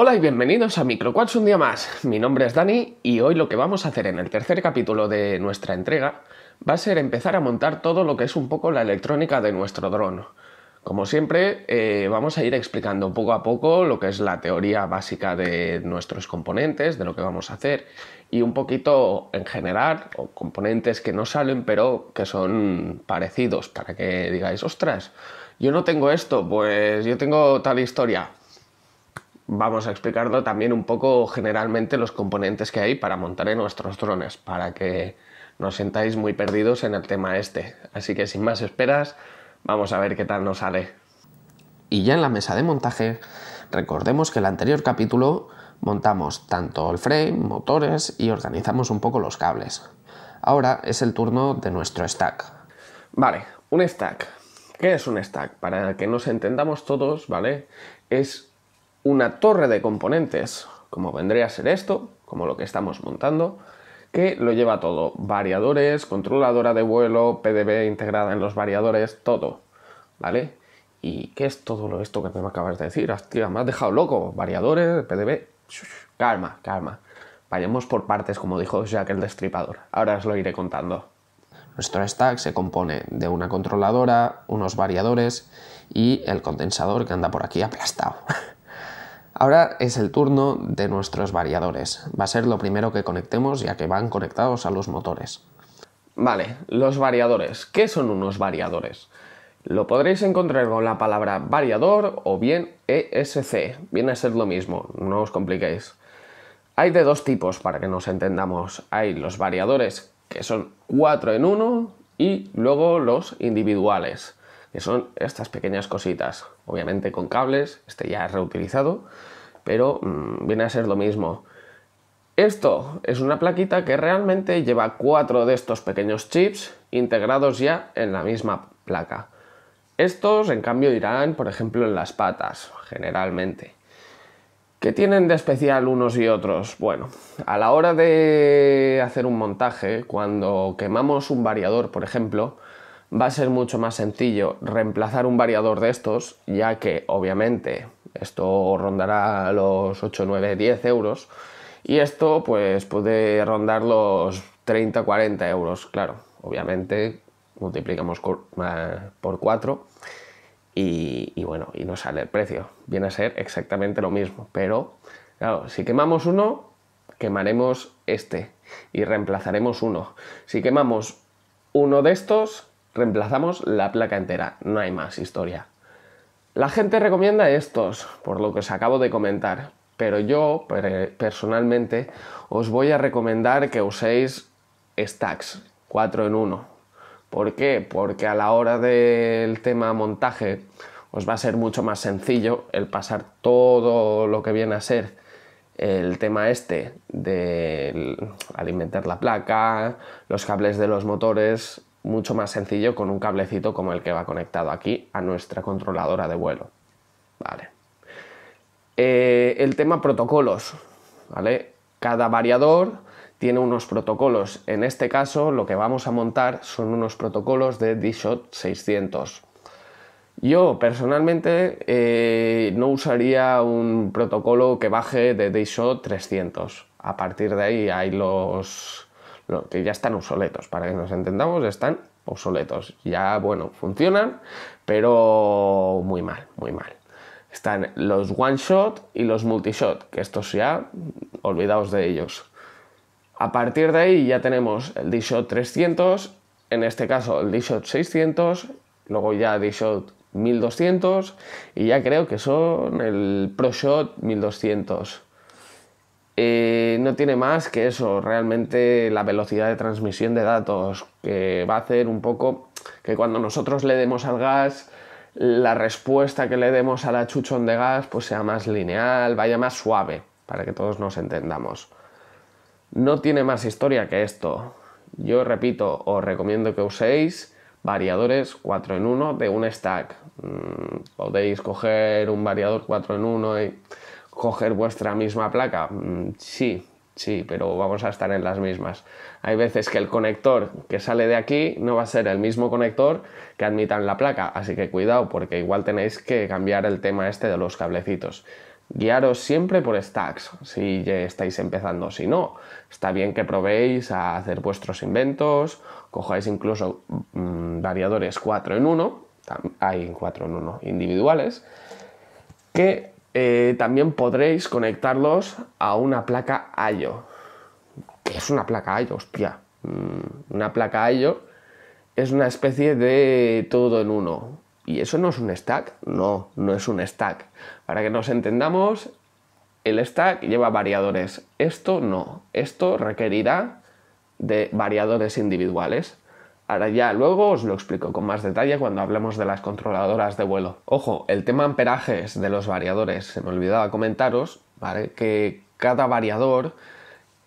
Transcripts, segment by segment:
Hola y bienvenidos a MicroQuads un día más. Mi nombre es Dani y hoy lo que vamos a hacer en el tercer capítulo de nuestra entrega va a ser empezar a montar todo lo que es un poco la electrónica de nuestro dron. Como siempre, eh, vamos a ir explicando poco a poco lo que es la teoría básica de nuestros componentes, de lo que vamos a hacer y un poquito en general, o componentes que no salen pero que son parecidos para que digáis, ostras, yo no tengo esto, pues yo tengo tal historia, vamos a explicarlo también un poco generalmente los componentes que hay para montar en nuestros drones, para que no os sentáis muy perdidos en el tema este. Así que sin más esperas, vamos a ver qué tal nos sale. Y ya en la mesa de montaje, recordemos que el anterior capítulo montamos tanto el frame, motores y organizamos un poco los cables. Ahora es el turno de nuestro stack. Vale, un stack. ¿Qué es un stack? Para que nos entendamos todos, ¿vale? Es una torre de componentes, como vendría a ser esto, como lo que estamos montando, que lo lleva todo, variadores, controladora de vuelo, PDB integrada en los variadores, todo, ¿vale? ¿Y qué es todo esto que me acabas de decir? Hostia, me has dejado loco, variadores, PDB, calma, calma. Vayamos por partes, como dijo Jack el Destripador. Ahora os lo iré contando. Nuestro stack se compone de una controladora, unos variadores y el condensador que anda por aquí aplastado. Ahora es el turno de nuestros variadores. Va a ser lo primero que conectemos ya que van conectados a los motores. Vale, los variadores. ¿Qué son unos variadores? Lo podréis encontrar con la palabra variador o bien ESC. Viene a ser lo mismo, no os compliquéis. Hay de dos tipos para que nos entendamos. Hay los variadores que son 4 en uno y luego los individuales, que son estas pequeñas cositas, obviamente con cables, este ya es reutilizado, pero mm, viene a ser lo mismo. Esto es una plaquita que realmente lleva cuatro de estos pequeños chips integrados ya en la misma placa. Estos, en cambio, irán, por ejemplo, en las patas, generalmente. ¿Qué tienen de especial unos y otros? Bueno, a la hora de hacer un montaje, cuando quemamos un variador, por ejemplo, va a ser mucho más sencillo reemplazar un variador de estos, ya que obviamente esto rondará los 8, 9, 10 euros y esto pues puede rondar los 30, 40 euros, claro, obviamente multiplicamos eh, por 4 y, y bueno, y no sale el precio, viene a ser exactamente lo mismo, pero claro, si quemamos uno, quemaremos este y reemplazaremos uno. Si quemamos uno de estos, Reemplazamos la placa entera, no hay más historia. La gente recomienda estos, por lo que os acabo de comentar, pero yo personalmente os voy a recomendar que uséis stacks 4 en 1. ¿Por qué? Porque a la hora del tema montaje os va a ser mucho más sencillo el pasar todo lo que viene a ser el tema este de alimentar la placa, los cables de los motores, mucho más sencillo con un cablecito como el que va conectado aquí a nuestra controladora de vuelo. Vale. Eh, el tema protocolos, ¿vale? Cada variador tiene unos protocolos. En este caso, lo que vamos a montar son unos protocolos de DSHOT 600. Yo personalmente eh, no usaría un protocolo que baje de d 300. A partir de ahí hay los que ya están obsoletos, para que nos entendamos, están obsoletos. Ya, bueno, funcionan, pero muy mal, muy mal. Están los one shot y los multi-shot, que estos ya, olvidaos de ellos. A partir de ahí ya tenemos el D-Shot 300, en este caso el D-Shot 600, luego ya D-Shot 1200 y ya creo que son el Pro-Shot 1200. Eh, no tiene más que eso, realmente la velocidad de transmisión de datos, que va a hacer un poco que cuando nosotros le demos al gas, la respuesta que le demos a la chuchón de gas pues sea más lineal, vaya más suave, para que todos nos entendamos. No tiene más historia que esto. Yo repito, os recomiendo que uséis variadores 4 en 1 de un stack. Mm, podéis coger un variador 4 en 1 y coger vuestra misma placa? Mm, sí, sí, pero vamos a estar en las mismas. Hay veces que el conector que sale de aquí no va a ser el mismo conector que en la placa, así que cuidado porque igual tenéis que cambiar el tema este de los cablecitos. Guiaros siempre por stacks si ya estáis empezando. Si no, está bien que probéis a hacer vuestros inventos, cojáis incluso mm, variadores 4 en 1, hay 4 en 1 individuales, que eh, también podréis conectarlos a una placa IO. ¿Qué es una placa IO? Hostia. Mm, una placa IO es una especie de todo en uno. ¿Y eso no es un stack? No, no es un stack. Para que nos entendamos, el stack lleva variadores. Esto no. Esto requerirá de variadores individuales. Ahora ya luego os lo explico con más detalle cuando hablemos de las controladoras de vuelo. Ojo, el tema amperajes de los variadores, se me olvidaba comentaros, ¿vale? Que cada variador,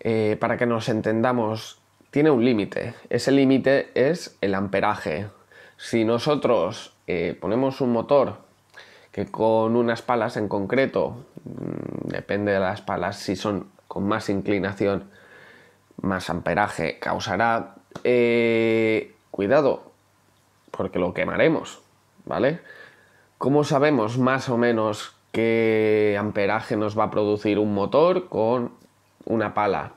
eh, para que nos entendamos, tiene un límite. Ese límite es el amperaje. Si nosotros eh, ponemos un motor que con unas palas en concreto, mm, depende de las palas, si son con más inclinación, más amperaje causará eh, cuidado, porque lo quemaremos, ¿vale? ¿Cómo sabemos más o menos qué amperaje nos va a producir un motor con una pala?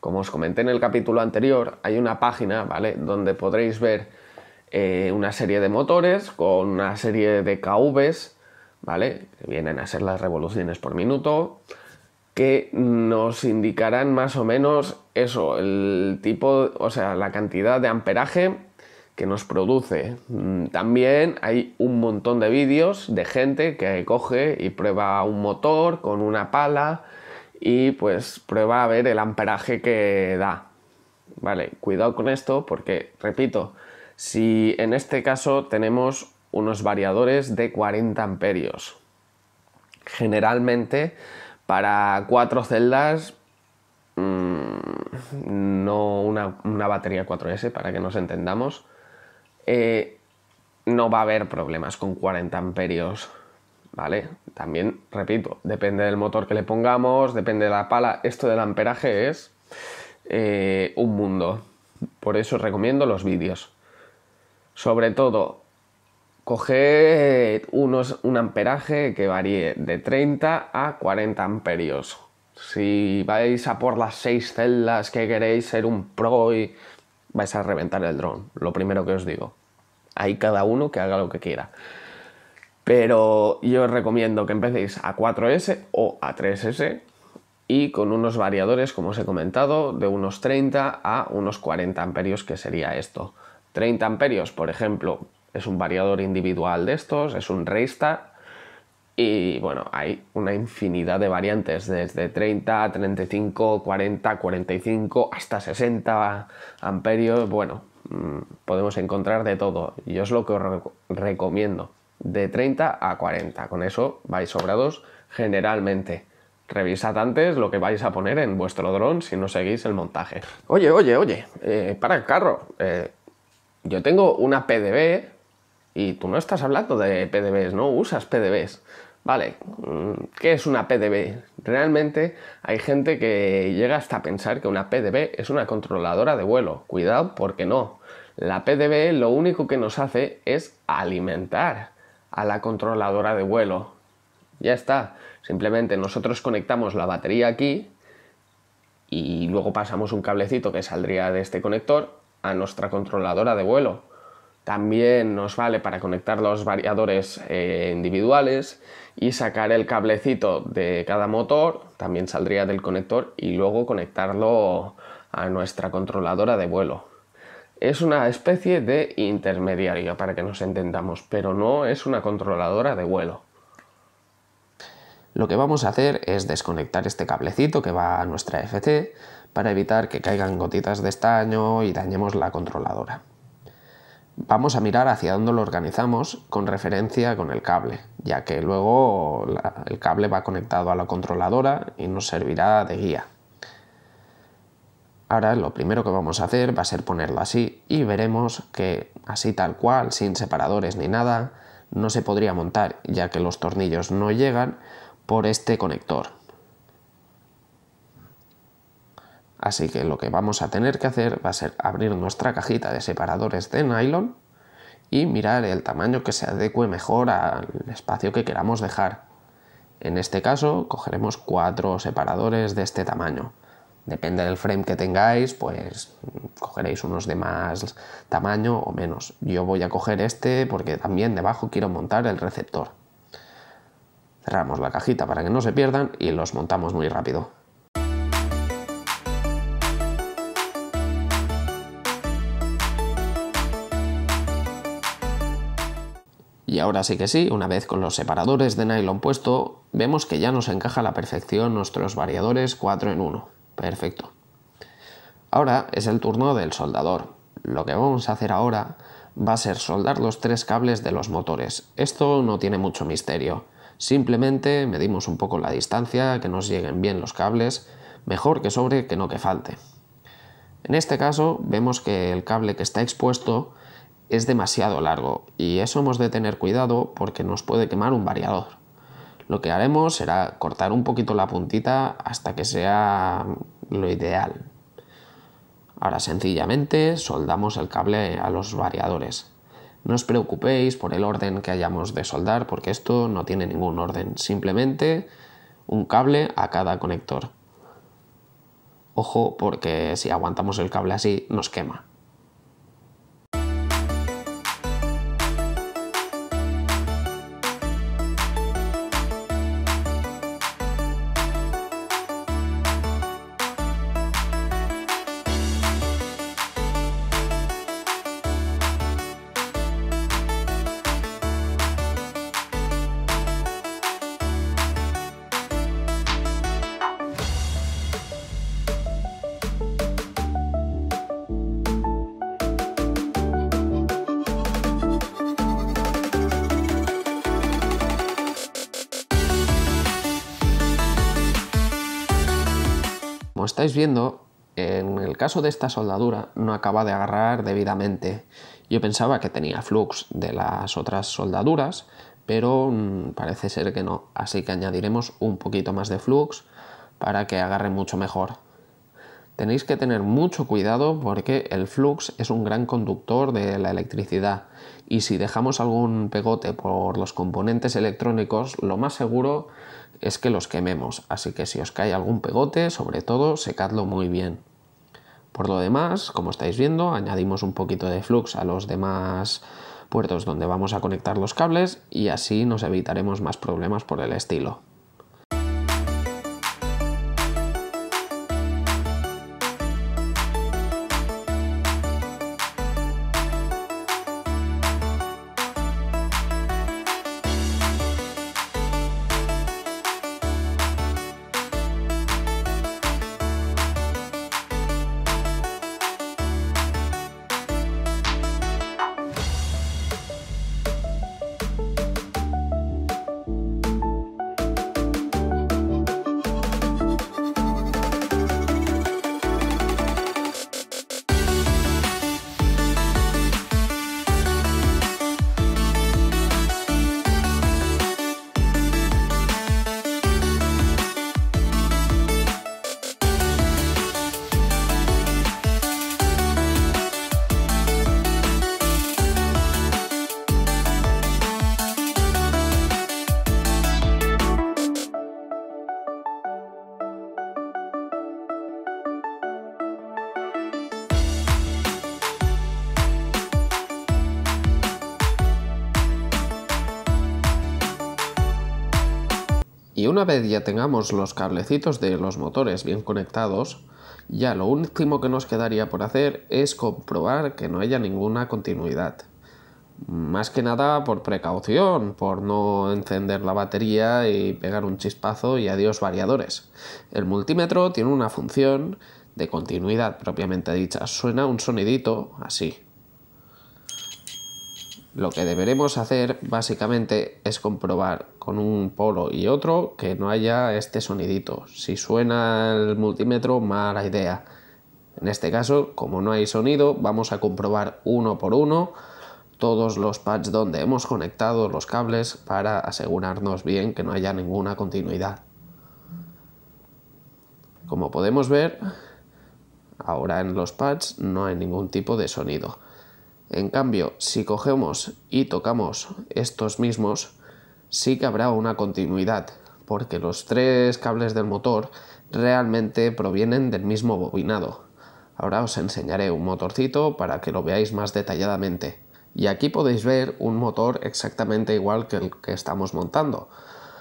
Como os comenté en el capítulo anterior, hay una página, ¿vale? Donde podréis ver eh, una serie de motores con una serie de KVs, ¿vale? Que vienen a ser las revoluciones por minuto, que nos indicarán más o menos eso, el tipo, o sea, la cantidad de amperaje que nos produce. Mm, también hay un montón de vídeos de gente que coge y prueba un motor con una pala y pues prueba a ver el amperaje que da. Vale, cuidado con esto porque, repito, si en este caso tenemos unos variadores de 40 amperios, generalmente para cuatro celdas mm, no una, una batería 4S para que nos entendamos eh, no va a haber problemas con 40 amperios, ¿vale? También, repito, depende del motor que le pongamos, depende de la pala, esto del amperaje es eh, un mundo. Por eso os recomiendo los vídeos. Sobre todo, coged unos, un amperaje que varíe de 30 a 40 amperios. Si vais a por las 6 celdas que queréis ser un pro y vais a reventar el dron, lo primero que os digo hay cada uno que haga lo que quiera. Pero yo os recomiendo que empecéis a 4S o a 3S y con unos variadores, como os he comentado, de unos 30 a unos 40 amperios, que sería esto. 30 amperios, por ejemplo, es un variador individual de estos, es un Raystar, y bueno, hay una infinidad de variantes, desde 30, 35, 40, 45, hasta 60 amperios. Bueno, Mm, podemos encontrar de todo. y es lo que os recomiendo. De 30 a 40. Con eso vais sobrados generalmente. Revisad antes lo que vais a poner en vuestro dron si no seguís el montaje. Oye, oye, oye, eh, para el carro. Eh, yo tengo una PDB y tú no estás hablando de PDBs, no usas PDBs. Vale, ¿qué es una PDB? Realmente hay gente que llega hasta pensar que una PDB es una controladora de vuelo. Cuidado porque no. La PDB lo único que nos hace es alimentar a la controladora de vuelo. Ya está. Simplemente nosotros conectamos la batería aquí y luego pasamos un cablecito que saldría de este conector a nuestra controladora de vuelo. También nos vale para conectar los variadores eh, individuales y sacar el cablecito de cada motor, también saldría del conector y luego conectarlo a nuestra controladora de vuelo. Es una especie de intermediario para que nos entendamos, pero no es una controladora de vuelo. Lo que vamos a hacer es desconectar este cablecito que va a nuestra FC para evitar que caigan gotitas de estaño y dañemos la controladora vamos a mirar hacia dónde lo organizamos con referencia con el cable, ya que luego el cable va conectado a la controladora y nos servirá de guía. Ahora lo primero que vamos a hacer va a ser ponerlo así y veremos que así tal cual, sin separadores ni nada, no se podría montar ya que los tornillos no llegan por este conector. Así que lo que vamos a tener que hacer va a ser abrir nuestra cajita de separadores de nylon y mirar el tamaño que se adecue mejor al espacio que queramos dejar. En este caso cogeremos cuatro separadores de este tamaño. Depende del frame que tengáis, pues cogeréis unos de más tamaño o menos. Yo voy a coger este porque también debajo quiero montar el receptor. Cerramos la cajita para que no se pierdan y los montamos muy rápido. Y ahora sí que sí, una vez con los separadores de nylon puesto, vemos que ya nos encaja a la perfección nuestros variadores 4 en 1. Perfecto. Ahora es el turno del soldador. Lo que vamos a hacer ahora va a ser soldar los tres cables de los motores. Esto no tiene mucho misterio. Simplemente medimos un poco la distancia, que nos lleguen bien los cables, mejor que sobre que no que falte. En este caso vemos que el cable que está expuesto es demasiado largo y eso hemos de tener cuidado porque nos puede quemar un variador. Lo que haremos será cortar un poquito la puntita hasta que sea lo ideal. Ahora sencillamente soldamos el cable a los variadores. No os preocupéis por el orden que hayamos de soldar porque esto no tiene ningún orden, simplemente un cable a cada conector. Ojo porque si aguantamos el cable así nos quema. caso de esta soldadura no acaba de agarrar debidamente. Yo pensaba que tenía flux de las otras soldaduras, pero mm, parece ser que no, así que añadiremos un poquito más de flux para que agarre mucho mejor. Tenéis que tener mucho cuidado porque el flux es un gran conductor de la electricidad y si dejamos algún pegote por los componentes electrónicos lo más seguro es que los quememos, así que si os cae algún pegote sobre todo secadlo muy bien. Por lo demás, como estáis viendo, añadimos un poquito de flux a los demás puertos donde vamos a conectar los cables y así nos evitaremos más problemas por el estilo. Una vez ya tengamos los cablecitos de los motores bien conectados, ya lo último que nos quedaría por hacer es comprobar que no haya ninguna continuidad. Más que nada por precaución, por no encender la batería y pegar un chispazo y adiós variadores. El multímetro tiene una función de continuidad propiamente dicha. Suena un sonidito así. Lo que deberemos hacer básicamente es comprobar con un polo y otro que no haya este sonidito. Si suena el multímetro, mala idea. En este caso, como no hay sonido, vamos a comprobar uno por uno todos los pads donde hemos conectado los cables para asegurarnos bien que no haya ninguna continuidad. Como podemos ver, ahora en los pads no hay ningún tipo de sonido. En cambio, si cogemos y tocamos estos mismos, sí que habrá una continuidad, porque los tres cables del motor realmente provienen del mismo bobinado. Ahora os enseñaré un motorcito para que lo veáis más detalladamente. Y aquí podéis ver un motor exactamente igual que el que estamos montando.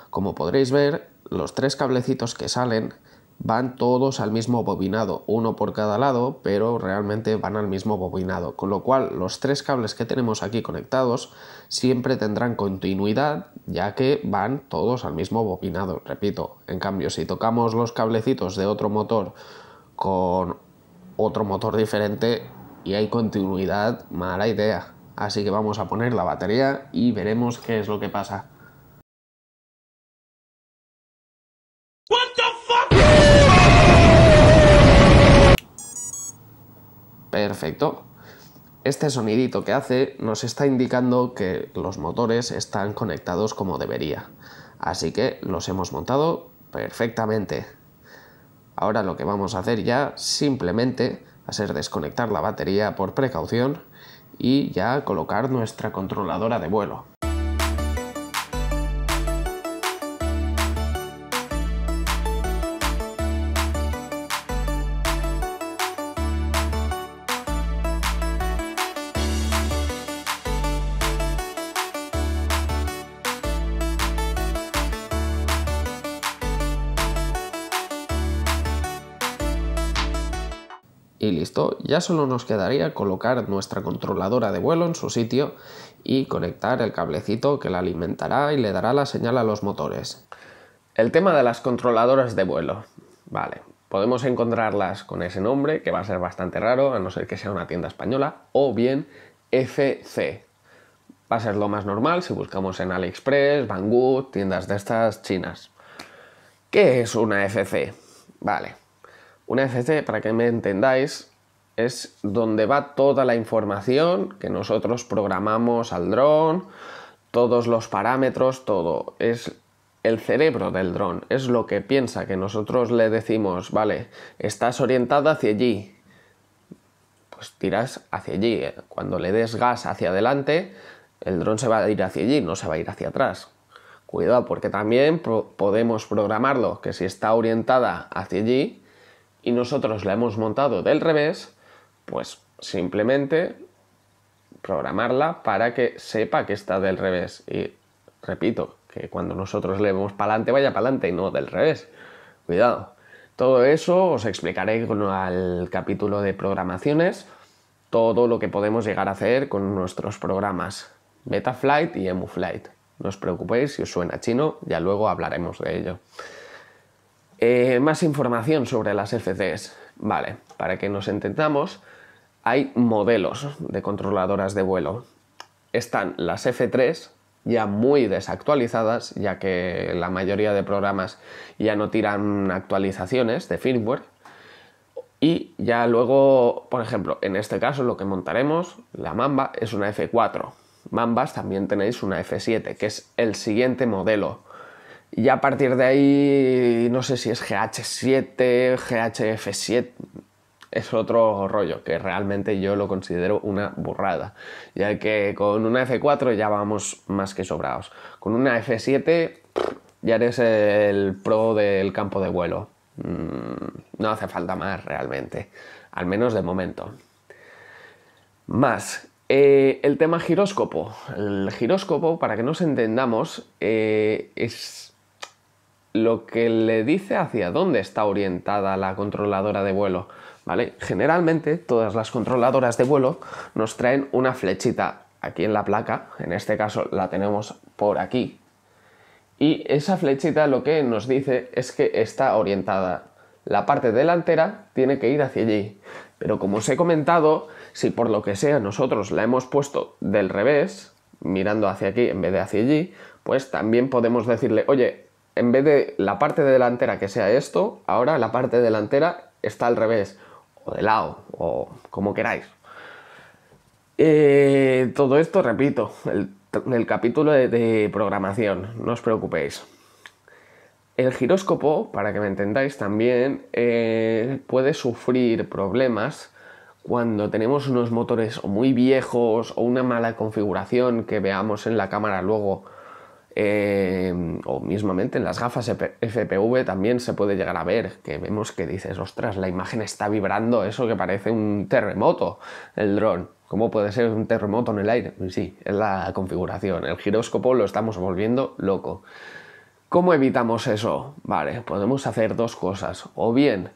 Como podréis ver, los tres cablecitos que salen van todos al mismo bobinado, uno por cada lado, pero realmente van al mismo bobinado, con lo cual los tres cables que tenemos aquí conectados siempre tendrán continuidad, ya que van todos al mismo bobinado, repito. En cambio, si tocamos los cablecitos de otro motor con otro motor diferente y hay continuidad, mala idea. Así que vamos a poner la batería y veremos qué es lo que pasa. Perfecto. Este sonidito que hace nos está indicando que los motores están conectados como debería. Así que los hemos montado perfectamente. Ahora lo que vamos a hacer ya simplemente va a ser desconectar la batería por precaución y ya colocar nuestra controladora de vuelo. Ya solo nos quedaría colocar nuestra controladora de vuelo en su sitio y conectar el cablecito que la alimentará y le dará la señal a los motores. El tema de las controladoras de vuelo. Vale, podemos encontrarlas con ese nombre, que va a ser bastante raro, a no ser que sea una tienda española, o bien FC. Va a ser lo más normal si buscamos en AliExpress, Banggood, tiendas de estas chinas. ¿Qué es una FC? Vale. Una FC, para que me entendáis, es donde va toda la información que nosotros programamos al dron, todos los parámetros, todo. Es el cerebro del dron, es lo que piensa, que nosotros le decimos, vale, estás orientada hacia allí, pues tiras hacia allí. Cuando le des gas hacia adelante, el dron se va a ir hacia allí, no se va a ir hacia atrás. Cuidado, porque también podemos programarlo que si está orientada hacia allí y nosotros la hemos montado del revés, pues simplemente programarla para que sepa que está del revés. Y repito, que cuando nosotros leemos para adelante, vaya para adelante y no del revés. Cuidado. Todo eso os explicaré al el capítulo de programaciones, todo lo que podemos llegar a hacer con nuestros programas Metaflight y Emuflight. No os preocupéis si os suena chino, ya luego hablaremos de ello. Eh, más información sobre las FCs. Vale, para que nos entendamos, hay modelos de controladoras de vuelo. Están las F3, ya muy desactualizadas, ya que la mayoría de programas ya no tiran actualizaciones de firmware. Y ya luego, por ejemplo, en este caso lo que montaremos, la Mamba, es una F4. Mambas también tenéis una F7, que es el siguiente modelo. Y a partir de ahí, no sé si es GH7, GHF7, es otro rollo, que realmente yo lo considero una burrada, ya que con una F4 ya vamos más que sobrados. Con una F7 ya eres el pro del campo de vuelo. Mm, no hace falta más realmente, al menos de momento. Más, eh, el tema giróscopo. El giróscopo, para que nos entendamos, eh, es lo que le dice hacia dónde está orientada la controladora de vuelo. Generalmente todas las controladoras de vuelo nos traen una flechita aquí en la placa, en este caso la tenemos por aquí, y esa flechita lo que nos dice es que está orientada. La parte delantera tiene que ir hacia allí. Pero como os he comentado, si por lo que sea nosotros la hemos puesto del revés, mirando hacia aquí en vez de hacia allí, pues también podemos decirle, oye, en vez de la parte delantera que sea esto, ahora la parte delantera está al revés o de lado, o como queráis. Eh, todo esto, repito, el, el capítulo de, programación, no os preocupéis. El giróscopo, para que me entendáis también, eh, puede sufrir problemas cuando tenemos unos motores muy viejos o una mala configuración que veamos en la cámara luego Em, o mismamente en las gafas FPV también se puede llegar a ver, que vemos que dices, ostras, la imagen está vibrando, eso que parece un terremoto, el dron. ¿Cómo puede ser un terremoto en el aire? Sí, es la configuración. El giróscopo lo estamos volviendo loco. ¿Cómo evitamos eso? Vale, podemos hacer dos cosas. O bien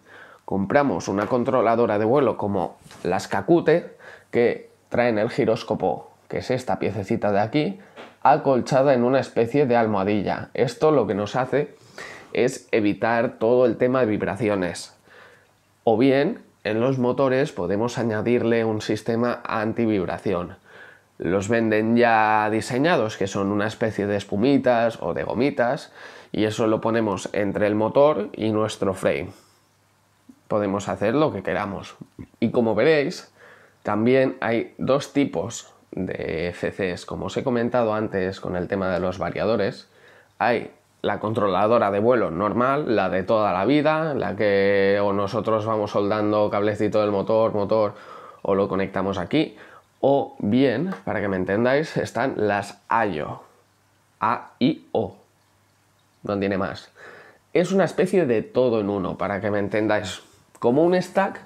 compramos una controladora de vuelo como las Kakute, que traen el giróscopo, que es esta piececita de aquí, acolchada en una especie de almohadilla. Esto lo que nos hace es evitar todo el tema de vibraciones. O bien, en los motores podemos añadirle un sistema anti vibración Los venden ya diseñados, que son una especie de espumitas o de gomitas, y eso lo ponemos entre el motor y nuestro frame. Podemos hacer lo que queramos. Y como veréis, también hay dos tipos de FCs, como os he comentado antes con el tema de los variadores, hay la controladora de vuelo normal, la de toda la vida, la que o nosotros vamos soldando cablecito del motor, motor, o lo conectamos aquí, o bien, para que me entendáis, están las AIO, A-I-O, no tiene más. Es una especie de todo en uno, para que me entendáis, como un stack,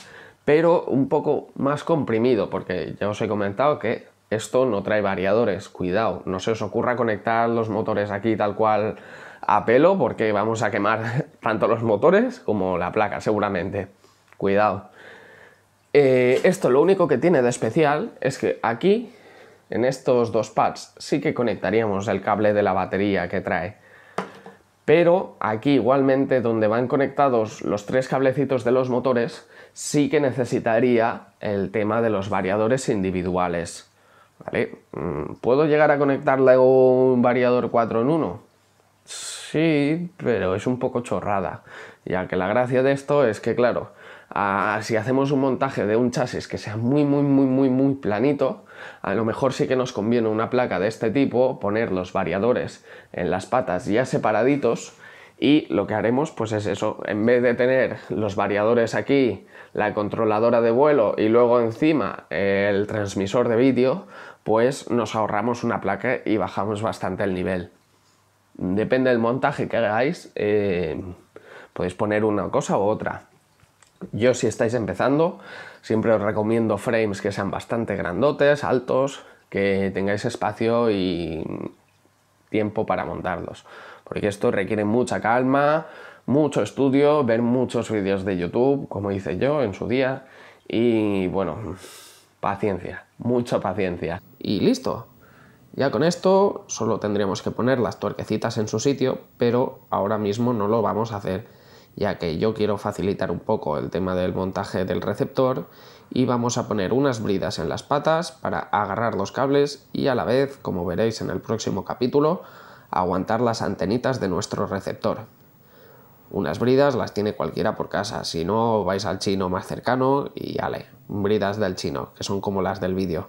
pero un poco más comprimido, porque ya os he comentado que esto no trae variadores, cuidado, no se os ocurra conectar los motores aquí tal cual a pelo porque vamos a quemar tanto los motores como la placa seguramente. Cuidado. Eh, esto lo único que tiene de especial es que aquí, en estos dos pads, sí que conectaríamos el cable de la batería que trae. Pero aquí igualmente donde van conectados los tres cablecitos de los motores, sí que necesitaría el tema de los variadores individuales. ¿Vale? Mm, ¿Puedo llegar a conectarle un variador 4 en 1? Sí, pero es un poco chorrada, ya que la gracia de esto es que, claro, si hacemos un montaje de un chasis que sea muy, muy, muy, muy, muy planito, a lo mejor sí que nos conviene una placa de este tipo, poner los variadores en las patas ya separaditos, y lo que haremos pues es eso, en vez de tener los variadores aquí, la controladora de vuelo y luego encima el transmisor de vídeo, pues nos ahorramos una placa y bajamos bastante el nivel. Depende del montaje que hagáis, eh, podéis poner una cosa u otra. Yo si estáis empezando, siempre os recomiendo frames que sean bastante grandotes, altos, que tengáis espacio y tiempo para montarlos porque esto requiere mucha calma, mucho estudio, ver muchos vídeos de YouTube, como hice yo en su día, y bueno, paciencia, mucha paciencia. Y listo. Ya con esto solo tendríamos que poner las torquecitas en su sitio, pero ahora mismo no lo vamos a hacer, ya que yo quiero facilitar un poco el tema del montaje del receptor y vamos a poner unas bridas en las patas para agarrar los cables y a la vez, como veréis en el próximo capítulo, aguantar las antenitas de nuestro receptor. Unas bridas las tiene cualquiera por casa, si no vais al chino más cercano y ale, bridas del chino, que son como las del vídeo.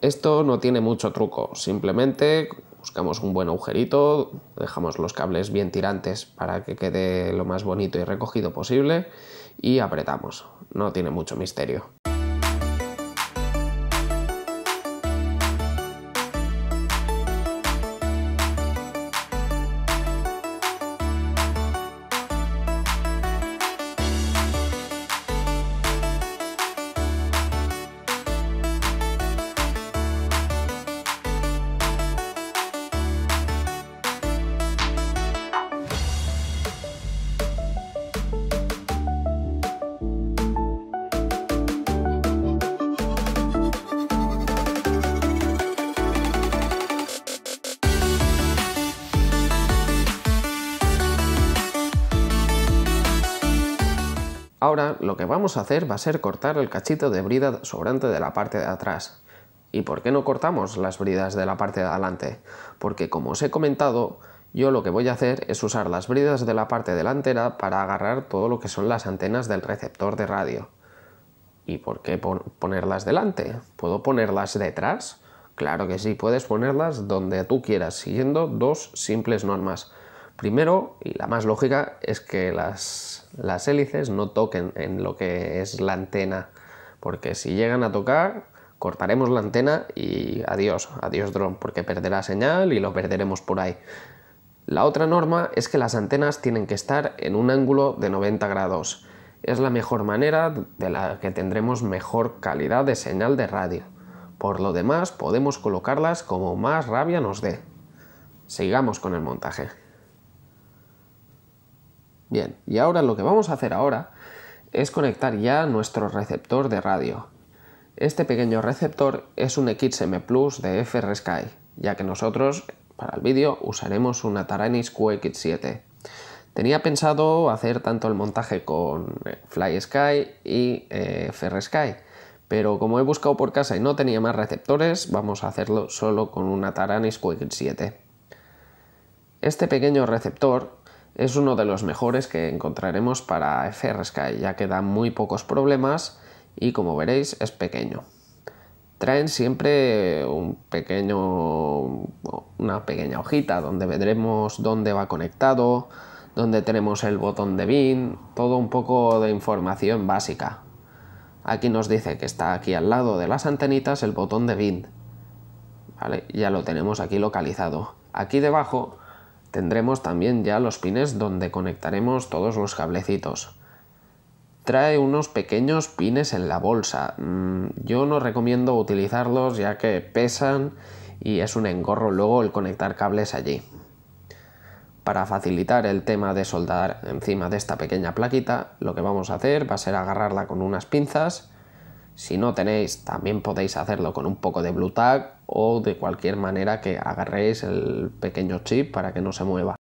Esto no tiene mucho truco, simplemente buscamos un buen agujerito, dejamos los cables bien tirantes para que quede lo más bonito y recogido posible y apretamos. No tiene mucho misterio. vamos a hacer va a ser cortar el cachito de brida sobrante de la parte de atrás. ¿Y por qué no cortamos las bridas de la parte de adelante? Porque como os he comentado, yo lo que voy a hacer es usar las bridas de la parte delantera para agarrar todo lo que son las antenas del receptor de radio. ¿Y por qué ponerlas delante? ¿Puedo ponerlas detrás? Claro que sí, puedes ponerlas donde tú quieras, siguiendo dos simples normas. Primero, y la más lógica, es que las, hélices no toquen en lo que es la antena, porque si llegan a tocar, cortaremos la antena y adiós, adiós dron, porque perderá señal y lo perderemos por ahí. La otra norma es que las antenas tienen que estar en un ángulo de 90 grados. Es la mejor manera de la que tendremos mejor calidad de señal de radio. Por lo demás, podemos colocarlas como más rabia nos dé. Sigamos con el montaje. Bien, y ahora lo que vamos a hacer ahora es conectar ya nuestro receptor de radio. Este pequeño receptor es un XM Plus de FRSky, ya que nosotros para el vídeo usaremos una Taranis QX7. Tenía pensado hacer tanto el montaje con eh, FlySky y eh, FRSky, pero como he buscado por casa y no tenía más receptores, vamos a hacerlo solo con una Taranis QX7. Este pequeño receptor es uno de los mejores que encontraremos para FR ya que da muy pocos problemas y como veréis es pequeño. Traen siempre un pequeño, una pequeña hojita donde veremos dónde va conectado, dónde tenemos el botón de BIN, todo un poco de información básica. Aquí nos dice que está aquí al lado de las antenitas el botón de BIN. Vale, ya lo tenemos aquí localizado. Aquí debajo Tendremos también ya los pines donde conectaremos todos los cablecitos. Trae unos pequeños pines en la bolsa. Mm, yo no recomiendo utilizarlos ya que pesan y es un engorro luego el conectar cables allí. Para facilitar el tema de soldar encima de esta pequeña plaquita, lo que vamos a hacer va a ser agarrarla con unas pinzas si no tenéis, también podéis hacerlo con un poco de BlueTag o de cualquier manera que agarréis el pequeño chip para que no se mueva.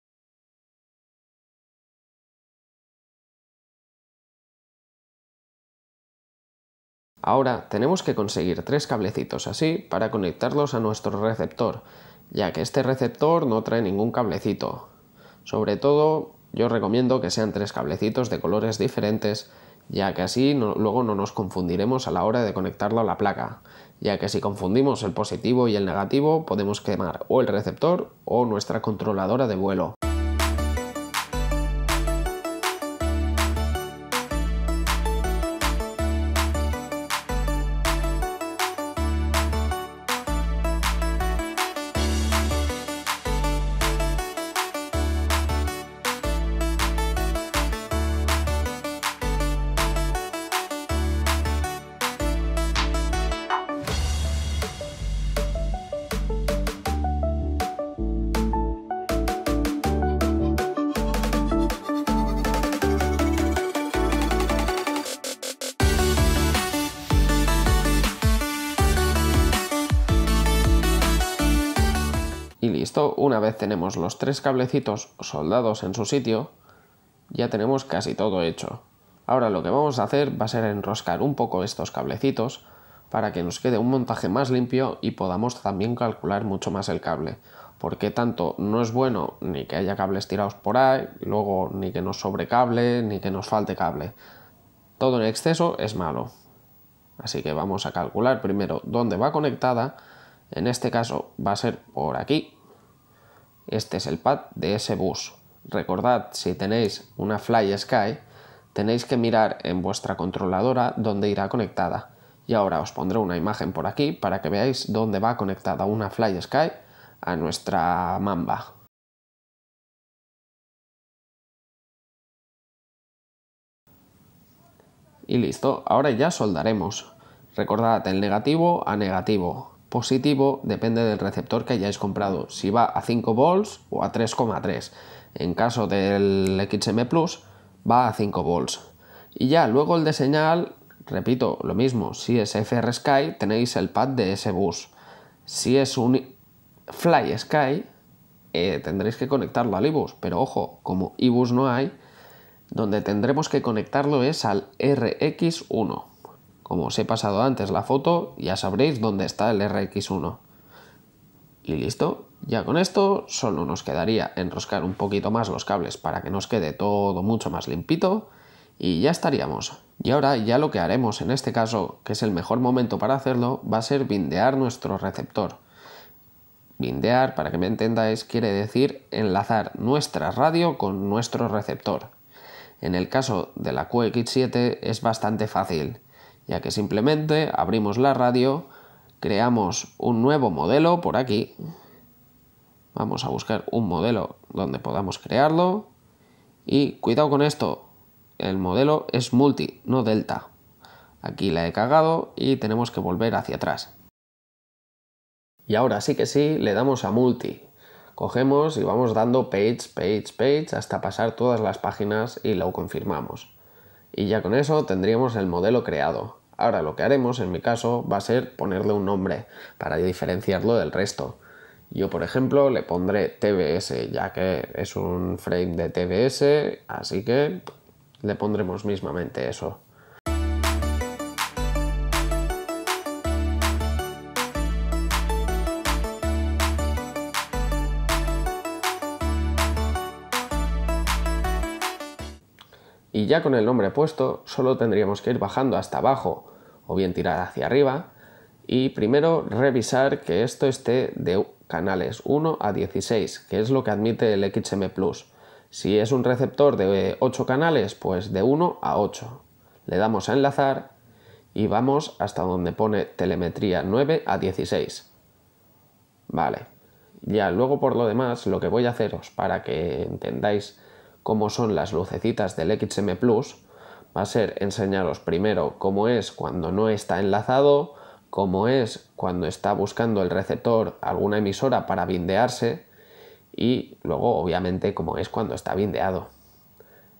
Ahora tenemos que conseguir tres cablecitos así para conectarlos a nuestro receptor, ya que este receptor no trae ningún cablecito. Sobre todo, yo recomiendo que sean tres cablecitos de colores diferentes ya que así luego no nos confundiremos a la hora de conectarlo a la placa, ya que si confundimos el positivo y el negativo podemos quemar o el receptor o nuestra controladora de vuelo. una vez tenemos los tres cablecitos soldados en su sitio, ya tenemos casi todo hecho. Ahora lo que vamos a hacer va a ser enroscar un poco estos cablecitos para que nos quede un montaje más limpio y podamos también calcular mucho más el cable. Porque tanto no es bueno ni que haya cables tirados por ahí, luego ni que nos sobrecable ni que nos falte cable. Todo en exceso es malo. Así que vamos a calcular primero dónde va conectada. En este caso va a ser por aquí, este es el pad de ese bus. Recordad, si tenéis una Fly Sky, tenéis que mirar en vuestra controladora dónde irá conectada. Y ahora os pondré una imagen por aquí para que veáis dónde va conectada una Fly Sky a nuestra Mamba. Y listo, ahora ya soldaremos. Recordad el negativo a negativo, positivo depende del receptor que hayáis comprado, si va a 5 volts o a 3,3. En caso del XM Plus, va a 5 volts. Y ya luego el de señal, repito, lo mismo, si es FR Sky, tenéis el pad de ese bus. Si es un Fly Sky, eh, tendréis que conectarlo al IBUS, pero ojo, como IBUS no hay, donde tendremos que conectarlo es al RX1. Como os he pasado antes la foto, ya sabréis dónde está el RX1. Y listo, ya con esto solo nos quedaría enroscar un poquito más los cables para que nos quede todo mucho más limpito y ya estaríamos. Y ahora ya lo que haremos en este caso, que es el mejor momento para hacerlo, va a ser bindear nuestro receptor. Bindear, para que me entendáis, quiere decir enlazar nuestra radio con nuestro receptor. En el caso de la QX7 es bastante fácil ya que simplemente abrimos la radio, creamos un nuevo modelo por aquí, vamos a buscar un modelo donde podamos crearlo y cuidado con esto, el modelo es multi, no delta. Aquí la he cagado y tenemos que volver hacia atrás. Y ahora sí que sí, le damos a multi. Cogemos y vamos dando page, page, page hasta pasar todas las páginas y lo confirmamos. Y ya con eso tendríamos el modelo creado. Ahora lo que haremos, en mi caso, va a ser ponerle un nombre para diferenciarlo del resto. Yo, por ejemplo, le pondré TBS, ya que es un frame de TBS, así que le pondremos mismamente eso. ya con el nombre puesto, solo tendríamos que ir bajando hasta abajo o bien tirar hacia arriba y primero revisar que esto esté de canales 1 a 16, que es lo que admite el XM Plus. Si es un receptor de 8 canales, pues de 1 a 8. Le damos a enlazar y vamos hasta donde pone telemetría 9 a 16. Vale. Ya luego por lo demás, lo que voy a haceros para que entendáis cómo son las lucecitas del XM Plus, va a ser enseñaros primero cómo es cuando no está enlazado, cómo es cuando está buscando el receptor alguna emisora para bindearse y luego obviamente cómo es cuando está bindeado.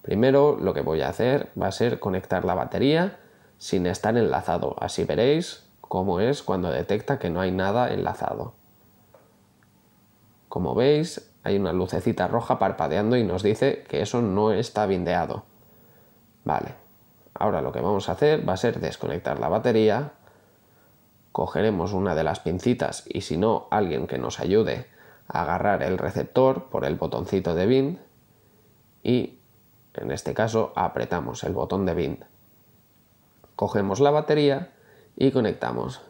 Primero lo que voy a hacer va a ser conectar la batería sin estar enlazado, así veréis cómo es cuando detecta que no hay nada enlazado. Como veis, hay una lucecita roja parpadeando y nos dice que eso no está bindeado. Vale, ahora lo que vamos a hacer va a ser desconectar la batería, cogeremos una de las pincitas y si no, alguien que nos ayude a agarrar el receptor por el botoncito de bind y en este caso apretamos el botón de bind. Cogemos la batería y conectamos.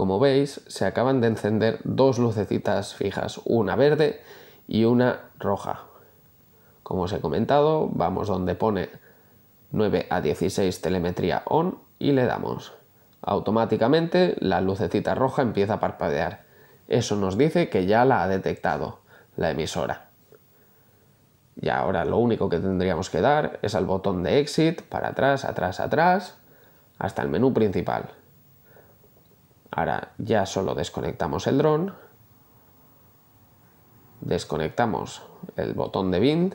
Como veis, se acaban de encender dos lucecitas fijas, una verde y una roja. Como os he comentado, vamos donde pone 9 a 16 telemetría on y le damos. Automáticamente la lucecita roja empieza a parpadear. Eso nos dice que ya la ha detectado la emisora. Y ahora lo único que tendríamos que dar es al botón de exit para atrás, atrás, atrás, hasta el menú principal. Ahora ya solo desconectamos el dron, desconectamos el botón de bind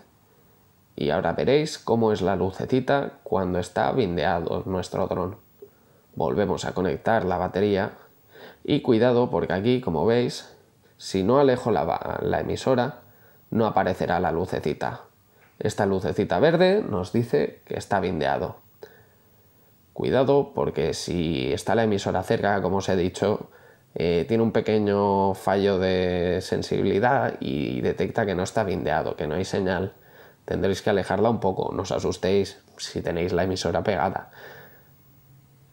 y ahora veréis cómo es la lucecita cuando está bindeado nuestro dron. Volvemos a conectar la batería y cuidado porque aquí, como veis, si no alejo la, emisora, no aparecerá la lucecita. Esta lucecita verde nos dice que está bindeado. Cuidado porque si está la emisora cerca, como os he dicho, eh, tiene un pequeño fallo de sensibilidad y detecta que no está bindeado, que no hay señal. Tendréis que alejarla un poco, no os asustéis si tenéis la emisora pegada.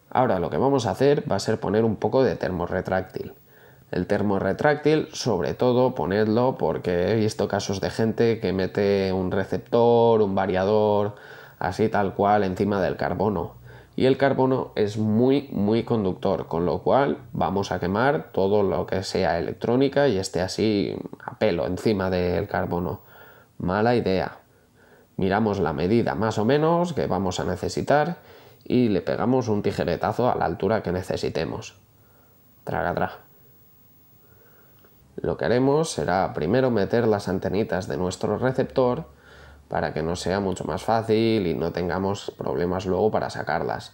Ahora lo que vamos a hacer va a ser poner un poco de termorretráctil. El termorretráctil, sobre todo, ponedlo porque he visto casos de gente que mete un receptor, un variador, así tal cual encima del carbono y el carbono es muy muy conductor, con lo cual vamos a quemar todo lo que sea electrónica y esté así a pelo encima del carbono. Mala idea. Miramos la medida más o menos que vamos a necesitar y le pegamos un tijeretazo a la altura que necesitemos. Traga, Lo que haremos será primero meter las antenitas de nuestro receptor para que no sea mucho más fácil y no tengamos problemas luego para sacarlas.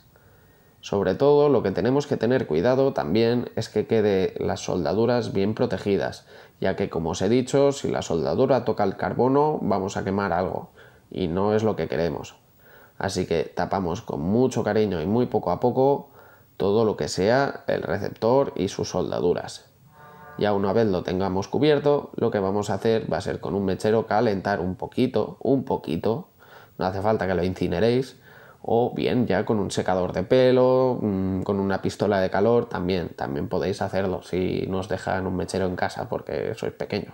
Sobre todo, lo que tenemos que tener cuidado también es que quede las soldaduras bien protegidas, ya que como os he dicho, si la soldadura toca el carbono vamos a quemar algo, y no es lo que queremos. Así que tapamos con mucho cariño y muy poco a poco todo lo que sea el receptor y sus soldaduras. Ya una vez lo tengamos cubierto, lo que vamos a hacer va a ser con un mechero calentar un poquito, un poquito, no hace falta que lo incineréis, o bien ya con un secador de pelo, mm, con una pistola de calor, también, también podéis hacerlo si no os dejan un mechero en casa porque sois pequeños.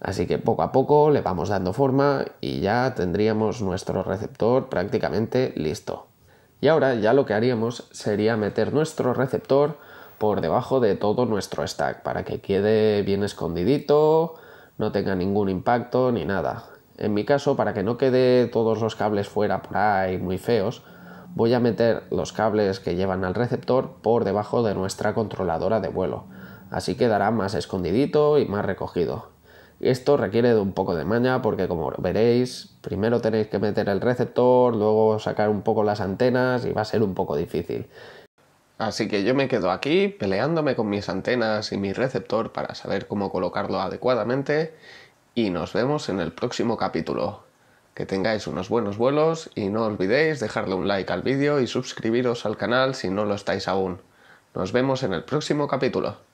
Así que poco a poco le vamos dando forma y ya tendríamos nuestro receptor prácticamente listo. Y ahora ya lo que haríamos sería meter nuestro receptor por debajo de todo nuestro stack para que quede bien escondidito, no tenga ningún impacto ni nada. En mi caso, para que no quede todos los cables fuera por ahí muy feos, voy a meter los cables que llevan al receptor por debajo de nuestra controladora de vuelo. Así quedará más escondidito y más recogido. Esto requiere de un poco de maña porque como veréis, primero tenéis que meter el receptor, luego sacar un poco las antenas y va a ser un poco difícil. Así que yo me quedo aquí peleándome con mis antenas y mi receptor para saber cómo colocarlo adecuadamente y nos vemos en el próximo capítulo. Que tengáis unos buenos vuelos y no olvidéis dejarle un like al vídeo y suscribiros al canal si no lo estáis aún. Nos vemos en el próximo capítulo.